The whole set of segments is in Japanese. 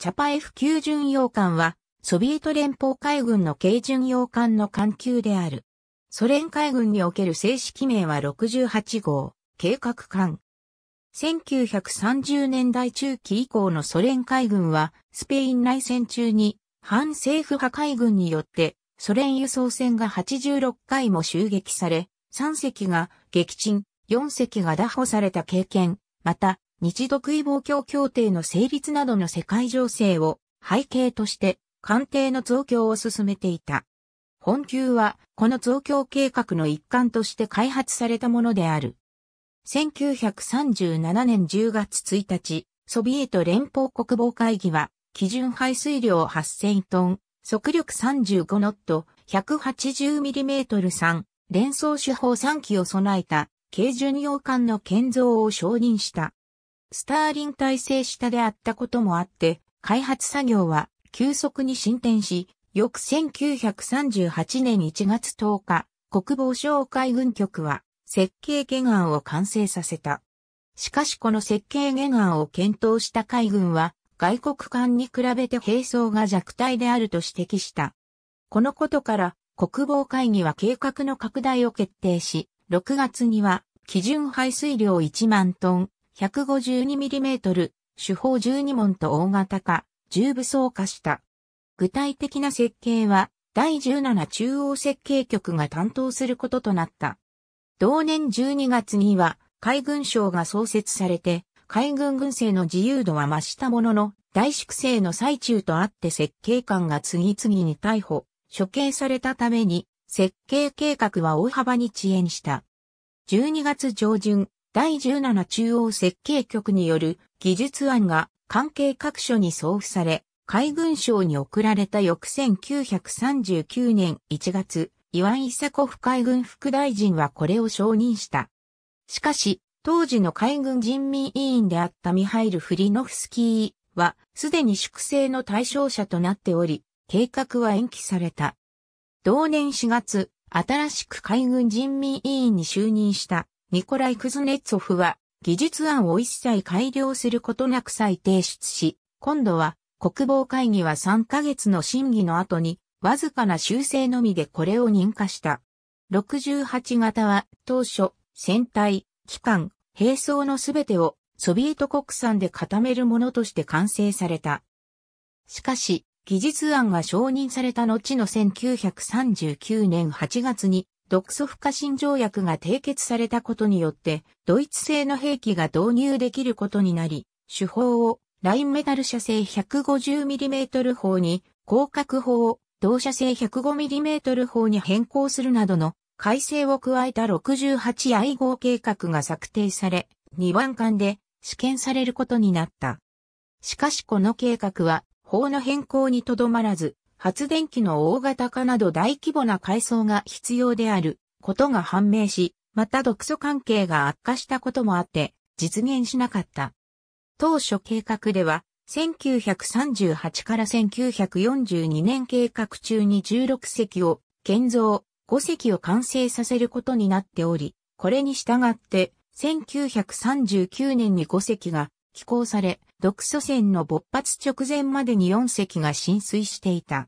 チャパエフ級巡洋艦は、ソビエト連邦海軍の軽巡洋艦の艦級である。ソ連海軍における正式名は68号、計画艦。1930年代中期以降のソ連海軍は、スペイン内戦中に、反政府派海軍によって、ソ連輸送船が86回も襲撃され、3隻が撃沈、4隻が打破された経験、また、日独位防共協定の成立などの世界情勢を背景として官邸の増強を進めていた。本級はこの増強計画の一環として開発されたものである。1937年10月1日、ソビエト連邦国防会議は、基準排水量8000トン、速力35ノット、180mm 3連装手法3機を備えた、軽巡洋艦の建造を承認した。スターリン体制下であったこともあって、開発作業は急速に進展し、翌1938年1月10日、国防省海軍局は設計原案を完成させた。しかしこの設計原案を検討した海軍は、外国艦に比べて兵装が弱体であると指摘した。このことから、国防会議は計画の拡大を決定し、6月には基準排水量1万トン、152mm、主砲12門と大型化、重武装化した。具体的な設計は、第17中央設計局が担当することとなった。同年12月には、海軍省が創設されて、海軍軍政の自由度は増したものの、大粛清の最中とあって設計官が次々に逮捕、処刑されたために、設計計画は大幅に遅延した。12月上旬、第17中央設計局による技術案が関係各所に送付され、海軍省に送られた翌1939年1月、岩井久子府海軍副大臣はこれを承認した。しかし、当時の海軍人民委員であったミハイル・フリノフスキーは、すでに粛清の対象者となっており、計画は延期された。同年4月、新しく海軍人民委員に就任したニコライ・クズネッツォフは、技術案を一切改良することなく再提出し、今度は国防会議は3ヶ月の審議の後に、わずかな修正のみでこれを認可した。68型は当初、船体、機関、兵装のすべてをソビエト国産で固めるものとして完成された。しかし、技術案が承認された後の1939年8月に独ソ不可侵条約が締結されたことによって、ドイツ製の兵器が導入できることになり、手法をラインメタル射程 150mm 砲に、広角砲を同射程 105mm 砲に変更するなどの改正を加えた 68i 号計画が策定され、2番間で試験されることになった。しかしこの計画は、法の変更にとどまらず、発電機の大型化など大規模な改装が必要であることが判明し、また独ソ関係が悪化したこともあって実現しなかった。当初計画では、1938から1942年計画中に16隻を建造、5隻を完成させることになっており、これに従って1939年に5隻が寄港され、独祖船の勃発直前までに4隻が浸水していた。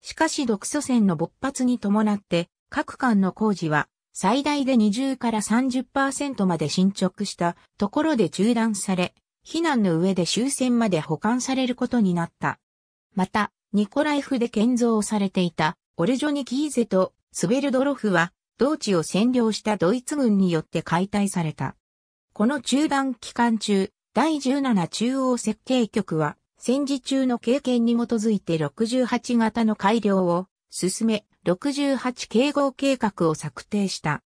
しかし独祖船の勃発に伴って、各間の工事は最大で20から30%まで進捗したところで中断され、避難の上で終戦まで保管されることになった。また、ニコライフで建造されていたオルジョニキーゼとスベルドロフは同地を占領したドイツ軍によって解体された。この中断期間中、第17中央設計局は、戦時中の経験に基づいて68型の改良を進め、68警合計画を策定した。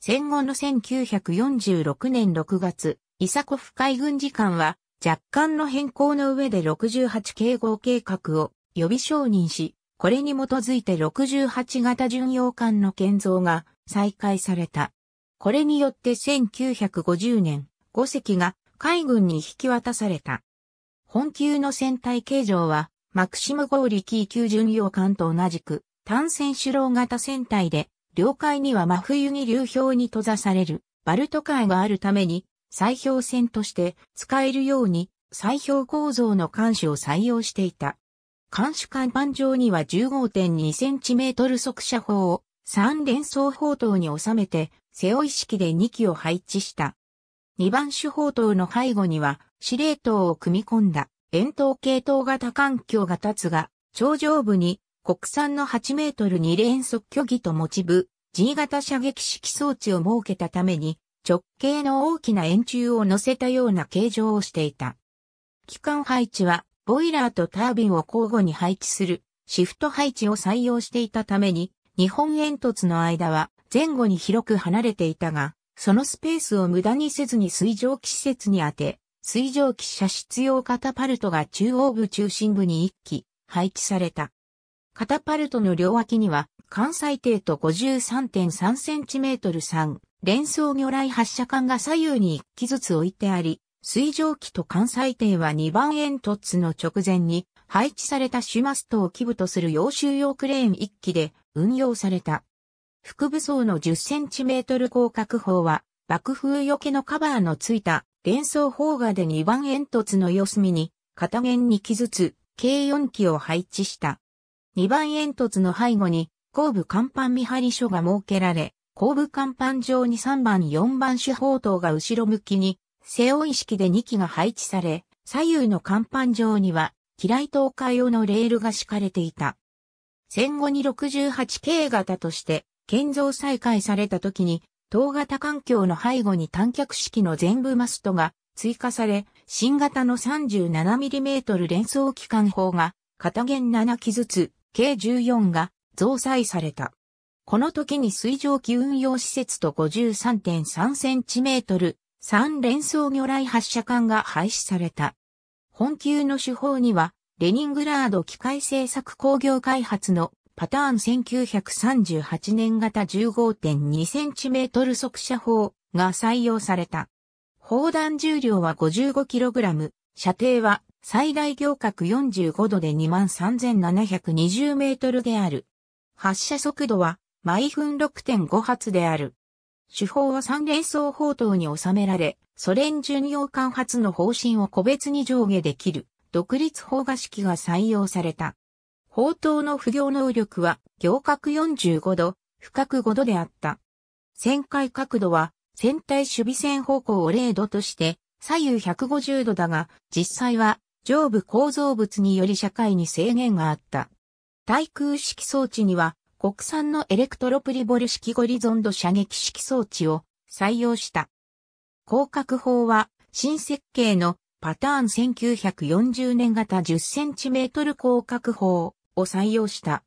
戦後の1946年6月、イサコフ海軍次官は、若干の変更の上で68警合計画を予備承認し、これに基づいて68型巡洋艦の建造が再開された。これによって1950年、5隻が海軍に引き渡された。本級の船体形状は、マクシム号力 E 級巡洋艦と同じく、単船主郎型船体で、領海には真冬に流氷に閉ざされる、バルト海があるために、砕氷船として使えるように、砕氷構造の艦首を採用していた。艦首艦板上には15.2センチメートル速射砲を3連装砲塔に収めて、背負い式で2機を配置した。2番手砲塔の背後には司令塔を組み込んだ円筒系統型環境が立つが、頂上部に国産の8メートル2連速虚偽と持ち部 G 型射撃式装置を設けたために直径の大きな円柱を乗せたような形状をしていた。機関配置はボイラーとタービンを交互に配置するシフト配置を採用していたために日本煙突の間は前後に広く離れていたが、そのスペースを無駄にせずに水蒸気施設に当て、水蒸気射出用カタパルトが中央部中心部に1機配置された。カタパルトの両脇には、関西艇と 53.3cm 3連装魚雷発射管が左右に1機ずつ置いてあり、水蒸気と関西艇は2番煙突の直前に配置されたシュマストを基部とする洋収用クレーン1機で運用された。副武装の 10cm 広角砲は、爆風よけのカバーのついた連装砲画で2番煙突の四隅に、片弦2機ずつ、計4機を配置した。2番煙突の背後に、後部甲板見張り所が設けられ、後部甲板上に3番4番手砲塔が後ろ向きに、西欧意識で2機が配置され、左右の甲板上には、機雷東海用のレールが敷かれていた。戦後に68系型として、建造再開された時に、塔型環境の背後に単脚式の全部マストが追加され、新型の 37mm 連装機関砲が片弦7機ずつ、計14が増載された。この時に水蒸気運用施設と 53.3cm、3連装魚雷発射管が廃止された。本級の手法には、レニングラード機械製作工業開発のパターン1938年型 15.2cm 速射砲が採用された。砲弾重量は 55kg、射程は最大行角45度で23,720メートルである。発射速度は毎分6.5発である。手法は三連装砲塔に収められ、ソ連巡洋艦発の方針を個別に上下できる、独立砲画式が採用された。宝刀の不行能力は行角45度、深角5度であった。旋回角度は船体守備線方向を0度として左右150度だが、実際は上部構造物により社会に制限があった。対空式装置には国産のエレクトロプリボル式ゴリゾンド射撃式装置を採用した。広角砲は新設計のパターン1940年型 10cm 広角砲を採用した。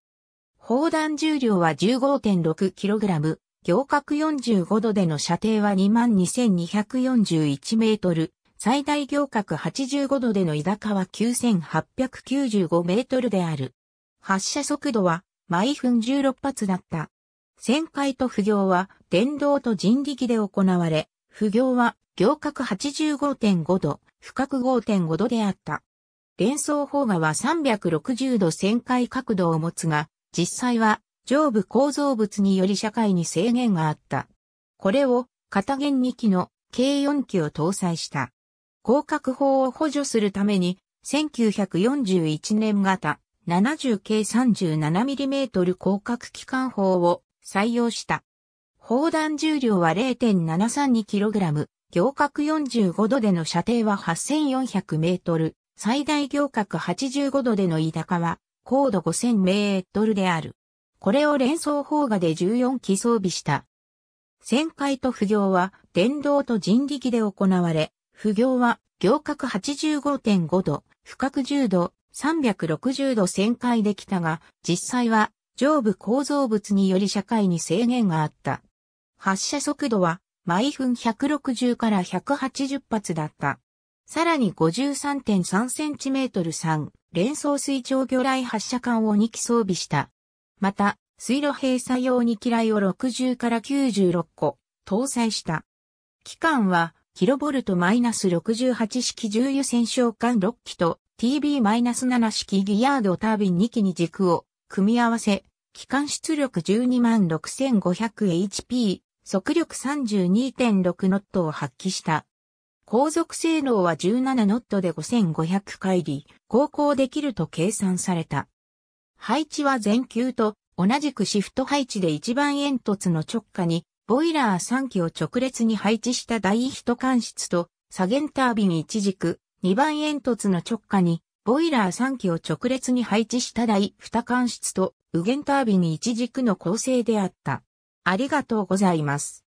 砲弾重量は 15.6kg、行角45度での射程は22,241メートル、最大行角85度での高は9,895メートルである。発射速度は毎分16発だった。旋回と不行は電動と人力で行われ、不行は行角85.5度、深角5.5度であった。連想砲画は360度旋回角度を持つが、実際は上部構造物により社会に制限があった。これを片弦2機の計4機を搭載した。広角砲を補助するために、1941年型70 k 37mm 広角機関砲を採用した。砲弾重量は 0.732kg、行角45度での射程は 8400m、最大行角85度でのイダカは、高度5000メートルである。これを連装砲画で14機装備した。旋回と不行は、電動と人力で行われ、不行は、行角85.5度、深く10度、360度旋回できたが、実際は、上部構造物により社会に制限があった。発射速度は、毎分160から180発だった。さらに 53.3cm3 連装水上魚雷発射管を2機装備した。また、水路閉鎖用に機雷を60から96個搭載した。機関は、キロボルト -68 式重油戦勝艦6機と TB-7 式ギヤードタービン2機に軸を組み合わせ、機関出力 126,500HP、速力32.6ノットを発揮した。航続性能は17ノットで5500回り、航行できると計算された。配置は全球と同じくシフト配置で一番煙突の直下に、ボイラー3機を直列に配置した第一管室と、左舷タービン一軸、2番煙突の直下に、ボイラー3機を直列に配置した第二管室と、右舷タービン一軸の構成であった。ありがとうございます。